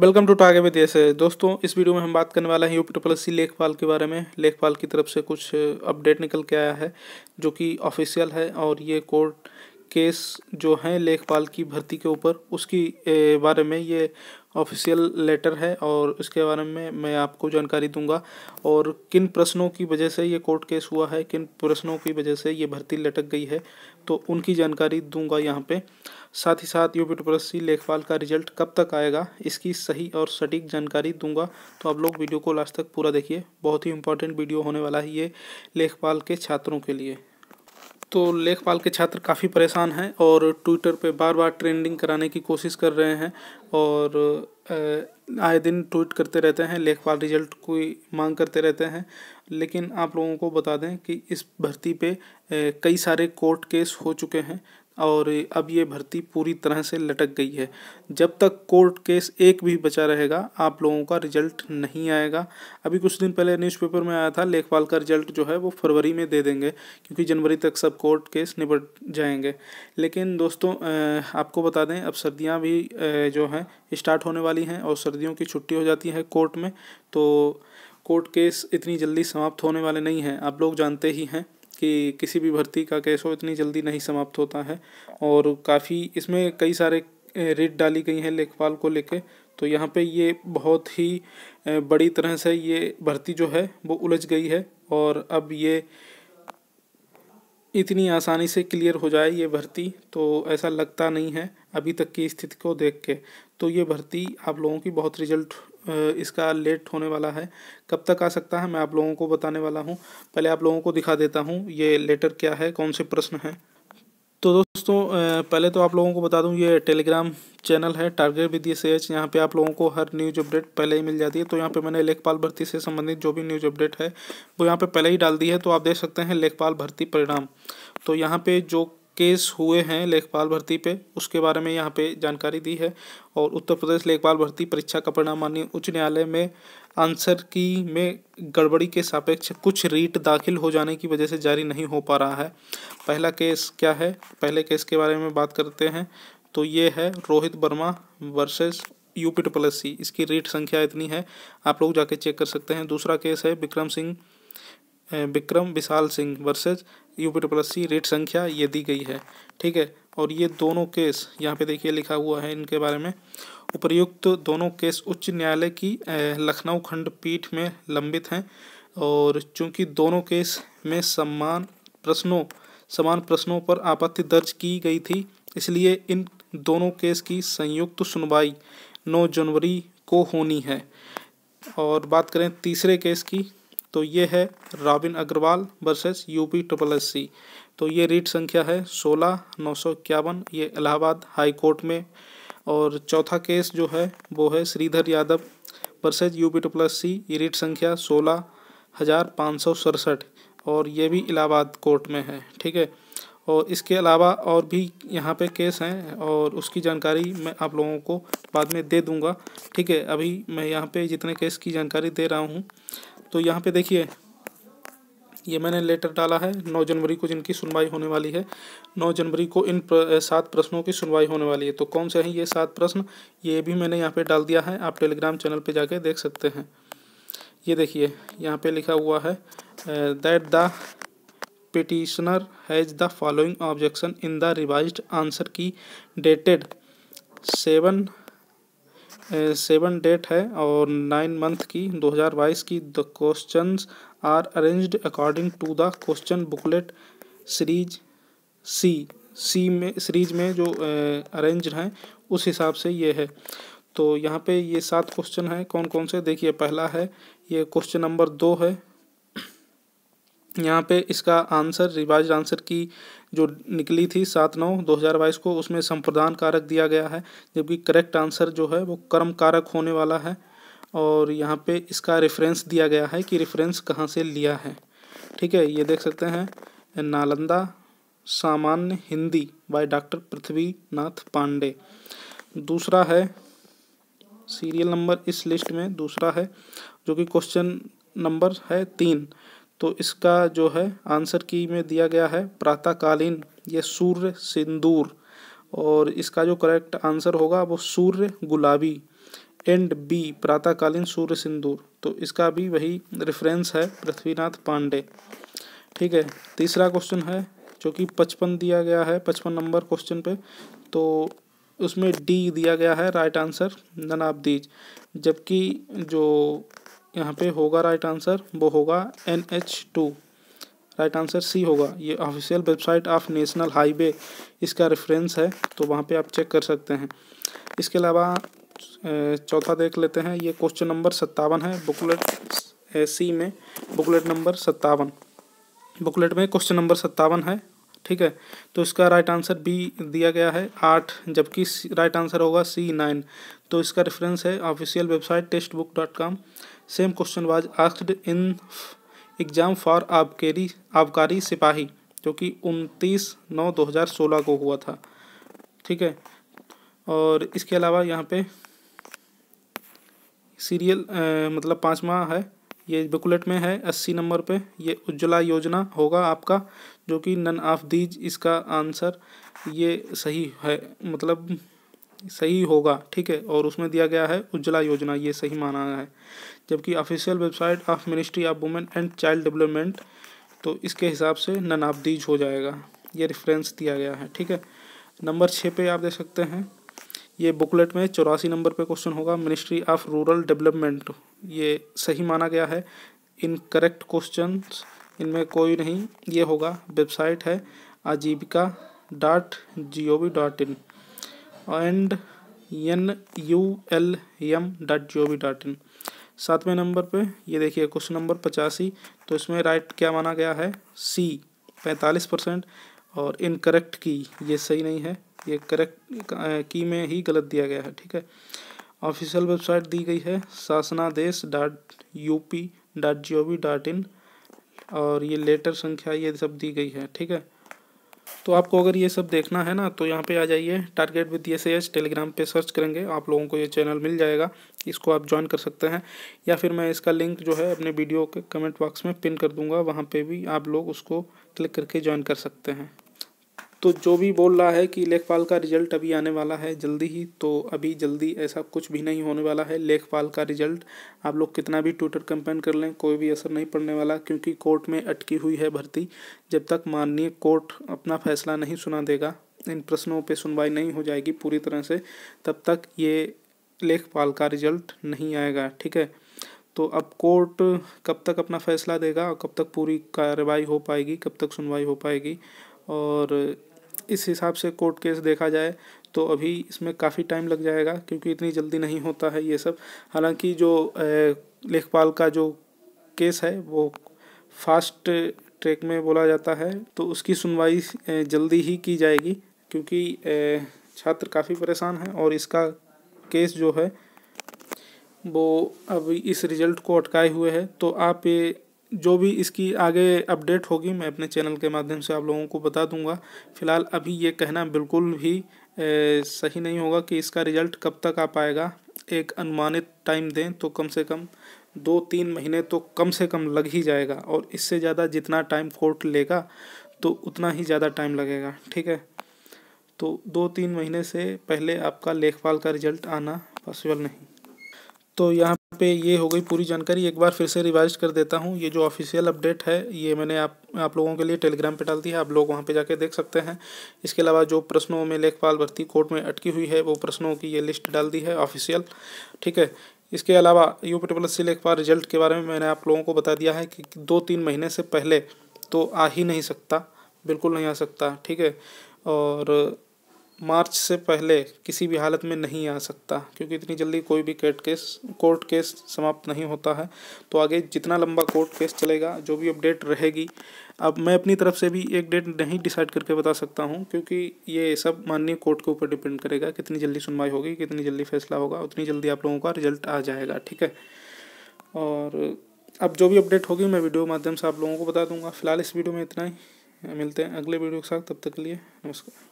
welcome to target with S दोस्तों इस video में हम बात करने वाले हैं यू ट्रिपल सी लेखपाल के बारे में लेखपाल की तरफ से कुछ अपडेट निकल के आया है जो कि ऑफिशियल है और ये कोर्ट केस जो हैं लेखपाल की भर्ती के ऊपर उसकी बारे में ये ऑफिशियल लेटर है और इसके बारे में मैं आपको जानकारी दूंगा और किन प्रश्नों की वजह से ये कोर्ट केस हुआ है किन प्रश्नों की वजह से ये भर्ती लटक गई है तो उनकी जानकारी दूंगा यहाँ पे साथ ही साथ यू पी लेखपाल का रिजल्ट कब तक आएगा इसकी सही और सटीक जानकारी दूंगा तो आप लोग वीडियो को लास्ट तक पूरा देखिए बहुत ही इंपॉर्टेंट वीडियो होने वाला है ये लेखपाल के छात्रों के लिए तो लेखपाल के छात्र काफ़ी परेशान हैं और ट्विटर पे बार बार ट्रेंडिंग कराने की कोशिश कर रहे हैं और आए दिन ट्वीट करते रहते हैं लेखपाल रिजल्ट की मांग करते रहते हैं लेकिन आप लोगों को बता दें कि इस भर्ती पे कई सारे कोर्ट केस हो चुके हैं और अब ये भर्ती पूरी तरह से लटक गई है जब तक कोर्ट केस एक भी बचा रहेगा आप लोगों का रिजल्ट नहीं आएगा अभी कुछ दिन पहले न्यूज़पेपर में आया था लेखपाल का रिजल्ट जो है वो फरवरी में दे देंगे क्योंकि जनवरी तक सब कोर्ट केस निपट जाएंगे लेकिन दोस्तों आपको बता दें अब सर्दियाँ भी जो हैं स्टार्ट होने वाली हैं और सर्दियों की छुट्टी हो जाती है कोर्ट में तो कोर्ट केस इतनी जल्दी समाप्त होने वाले नहीं हैं आप लोग जानते ही हैं कि किसी भी भर्ती का केस हो इतनी जल्दी नहीं समाप्त होता है और काफ़ी इसमें कई सारे रिट डाली गई हैं लेखपाल को लेके तो यहाँ पे ये बहुत ही बड़ी तरह से ये भर्ती जो है वो उलझ गई है और अब ये इतनी आसानी से क्लियर हो जाए ये भर्ती तो ऐसा लगता नहीं है अभी तक की स्थिति को देख के तो ये भर्ती आप लोगों की बहुत रिजल्ट इसका लेट होने वाला है कब तक आ सकता है मैं आप लोगों को बताने वाला हूँ पहले आप लोगों को दिखा देता हूँ ये लेटर क्या है कौन से प्रश्न हैं तो दोस्तों पहले तो आप लोगों को बता दूं ये टेलीग्राम चैनल है टारगेट विद सी एच यहाँ पर आप लोगों को हर न्यूज़ अपडेट पहले ही मिल जाती है तो यहाँ पे मैंने लेखपाल भर्ती से संबंधित जो भी न्यूज़ अपडेट है वो यहाँ पे पहले ही डाल दी है तो आप देख सकते हैं लेखपाल भर्ती परिणाम तो यहाँ पे जो केस हुए हैं लेखपाल भर्ती पे उसके बारे में यहाँ पे जानकारी दी है और उत्तर प्रदेश लेखपाल भर्ती परीक्षा का परिणाम माननीय उच्च न्यायालय में आंसर की में गड़बड़ी के सापेक्ष कुछ रीट दाखिल हो जाने की वजह से जारी नहीं हो पा रहा है पहला केस क्या है पहले केस के बारे में बात करते हैं तो ये है Rohit Verma versus UP triple C इसकी रीट संख्या इतनी है आप लोग जाके चेक कर सकते हैं दूसरा केस है Vikram Singh Vikram Vishal Singh versus U P plus C writ संख्या ये दी गई है ठीक है और ये दोनों केस यहाँ पे देखिए लिखा हुआ है इनके बारे में उपर्युक्त दोनों केस उच्च न्यायालय की लखनऊ खंड पीठ में लंबित हैं और चूंकि दोनों केस में समान प्रश्नों समान प्रश्नों पर आपत्ति दर्ज की गई थी इसलिए इन दोनों केस की संयुक्त सुनवाई 9 जनवरी को होनी है और बात करें तीसरे केस की तो ये है Robin Agarwal versus UP triple S C तो ये रीट संख्या है सोलह नौ सौ इक्यावन ये इलाहाबाद हाई कोर्ट में और चौथा केस जो है वो है Shridhar Yadav versus UP triple S C ये रीट संख्या सोलह हज़ार पाँच सौ सड़सठ और ये भी इलाहाबाद कोर्ट में है ठीक है और इसके अलावा और भी यहाँ पे केस हैं और उसकी जानकारी मैं आप लोगों को बाद में दे दूँगा ठीक है अभी मैं यहाँ पे जितने केस की जानकारी दे रहा हूँ तो यहाँ पे देखिए ये मैंने लेटर डाला है 9 जनवरी को जिनकी सुनवाई होने वाली है 9 जनवरी को इन सात प्रश्नों की सुनवाई होने वाली है तो कौन से हैं ये सात प्रश्न ये भी मैंने यहाँ पे डाल दिया है आप टेलीग्राम चैनल पे जाके देख सकते हैं ये देखिए यहाँ पे लिखा हुआ है that the petitioner has the following objection in the revise answer key dated seven seven date है और नाइन मंथ की 2022 की the questions are arranged according to the question booklet series C C में सीरीज में जो arrange हैं उस हिसाब से ये है तो यहाँ पे ये सात क्वेश्चन हैं कौन कौन से देखिए पहला है ये क्वेश्चन नंबर दो है यहाँ पे इसका आंसर रिवाइज आंसर की जो निकली थी सात नौ दो हज़ार बाईस को उसमें संप्रदान कारक दिया गया है जबकि करेक्ट आंसर जो है वो कर्म कारक होने वाला है और यहाँ पे इसका रेफरेंस दिया गया है कि रेफरेंस कहाँ से लिया है ठीक है ये देख सकते हैं नालंदा सामान्य हिंदी बाय डॉक्टर पृथ्वी नाथ पांडे दूसरा है सीरियल नंबर इस लिस्ट में दूसरा है जो कि क्वेश्चन नंबर है तीन तो इसका जो है आंसर की में दिया गया है प्रातःकालीन ये सूर्य सिंदूर और इसका जो करेक्ट आंसर होगा वो सूर्य गुलाबी एंड बी प्रातःकालीन सूर्य सिंदूर तो इसका भी वही रेफरेंस है पृथ्वीनाथ पांडे ठीक है तीसरा क्वेश्चन है जो कि पचपन दिया गया है पचपन नंबर क्वेश्चन पे तो उसमें डी दिया गया है right answer none of these जबकि जो यहाँ पे होगा राइट आंसर वो होगा N H two right answer C होगा ये official website of national highway इसका रेफरेंस है तो वहाँ पे आप चेक कर सकते हैं इसके अलावा चौथा देख लेते हैं ये क्वेश्चन नंबर सत्तावन है बुकलेट सी में बुकलेट नंबर सत्तावन बुकलेट में क्वेश्चन नंबर सत्तावन है ठीक है तो इसका राइट आंसर बी दिया गया है आठ जबकि राइट आंसर होगा सी नाइन तो इसका रेफरेंस है official website text book dot com same question was asked in exam for आबकारी आबकारी सिपाही जो कि उनतीस नौ दो हज़ार सोलह को हुआ था ठीक है और इसके अलावा यहाँ पे सीरियल आ, मतलब पाँचवा है ये बुकलेट में है अस्सी नंबर पे ये उज्ज्वला योजना होगा आपका जो कि नन ऑफ दीज इसका आंसर ये सही है मतलब सही होगा ठीक है और उसमें दिया गया है उज्ज्वला योजना ये सही माना गया है जबकि official website of ministry of women and child development तो इसके हिसाब से नन ऑफ दीज हो जाएगा ये रेफरेंस दिया गया है ठीक है नंबर छः पे आप देख सकते हैं ये बुकलेट में चौरासी नंबर पे क्वेश्चन होगा मिनिस्ट्री ऑफ रूरल डेवलपमेंट ये सही माना गया है इन करेक्ट क्वेश्चन इनमें कोई नहीं ये होगा वेबसाइट है Aajeevika dot G O V dot in and N U L M dot G O V dot in सातवें नंबर पे ये देखिए क्वेश्चन नंबर पचासी तो इसमें राइट क्या माना गया है सी पैंतालीस परसेंट और इनकरेक्ट की ये सही नहीं है ये करेक्ट की में ही गलत दिया गया है ठीक है ऑफिशियल वेबसाइट दी गई है शासनादेश dot U P dot G O V dot in और ये लेटर संख्या ये सब दी गई है ठीक है तो आपको अगर ये सब देखना है ना तो यहाँ पे आ जाइए target with S H Telegram पे सर्च करेंगे आप लोगों को ये चैनल मिल जाएगा इसको आप ज्वाइन कर सकते हैं या फिर मैं इसका लिंक जो है अपने वीडियो के कमेंट बॉक्स में पिन कर दूंगा वहाँ पे भी आप लोग उसको क्लिक करके ज्वाइन कर सकते हैं तो जो भी बोल रहा है कि लेखपाल का रिजल्ट अभी आने वाला है जल्दी ही तो अभी जल्दी ऐसा कुछ भी नहीं होने वाला है लेखपाल का रिजल्ट आप लोग कितना भी ट्विटर कंपेन कर लें कोई भी असर नहीं पड़ने वाला क्योंकि कोर्ट में अटकी हुई है भर्ती जब तक माननीय कोर्ट अपना फैसला नहीं सुना देगा इन प्रश्नों पर सुनवाई नहीं हो जाएगी पूरी तरह से तब तक ये लेखपाल का रिजल्ट नहीं आएगा ठीक है तो अब कोर्ट कब तक अपना फैसला देगा और कब तक पूरी कार्रवाई हो पाएगी कब तक सुनवाई हो पाएगी और इस हिसाब से कोर्ट केस देखा जाए तो अभी इसमें काफ़ी टाइम लग जाएगा क्योंकि इतनी जल्दी नहीं होता है ये सब हालांकि जो लेखपाल का जो केस है वो फास्ट ट्रैक में बोला जाता है तो उसकी सुनवाई जल्दी ही की जाएगी क्योंकि छात्र काफ़ी परेशान हैं और इसका केस जो है वो अभी इस रिजल्ट को अटकाए हुए है तो आप ये जो भी इसकी आगे अपडेट होगी मैं अपने चैनल के माध्यम से आप लोगों को बता दूंगा फिलहाल अभी ये कहना बिल्कुल भी ए, सही नहीं होगा कि इसका रिजल्ट कब तक आ पाएगा एक अनुमानित टाइम दें तो कम से कम दो तीन महीने तो कम से कम लग ही जाएगा और इससे ज़्यादा जितना टाइम कोर्ट लेगा तो उतना ही ज़्यादा टाइम लगेगा ठीक है तो दो तीन महीने से पहले आपका लेखपाल का रिजल्ट आना पॉसिबल नहीं तो यहाँ पे ये हो गई पूरी जानकारी एक बार फिर से रिवाइज कर देता हूँ ये जो ऑफिशियल अपडेट है ये मैंने आप आप लोगों के लिए टेलीग्राम पे डाल दी है आप लोग वहाँ पे जाके देख सकते हैं इसके अलावा जो प्रश्नों में लेखपाल भर्ती कोर्ट में अटकी हुई है वो प्रश्नों की ये लिस्ट डाल दी है ऑफिशियल ठीक है इसके अलावा यू पी सी लेखपाल रिजल्ट के बारे में मैंने आप लोगों को बता दिया है कि दो तीन महीने से पहले तो आ ही नहीं सकता बिल्कुल नहीं आ सकता ठीक है और मार्च से पहले किसी भी हालत में नहीं आ सकता क्योंकि इतनी जल्दी कोई भी कोर्ट केस कोर्ट केस समाप्त नहीं होता है तो आगे जितना लंबा कोर्ट केस चलेगा जो भी अपडेट रहेगी अब मैं अपनी तरफ से भी एक डेट नहीं डिसाइड करके बता सकता हूँ क्योंकि ये सब माननीय कोर्ट के ऊपर डिपेंड करेगा कितनी जल्दी सुनवाई होगी कितनी जल्दी फैसला होगा उतनी जल्दी आप लोगों का रिजल्ट आ जाएगा ठीक है और अब जो भी अपडेट होगी मैं वीडियो माध्यम से आप लोगों को बता दूंगा फिलहाल इस वीडियो में इतना ही मिलते हैं अगले वीडियो के साथ तब तक के लिए नमस्कार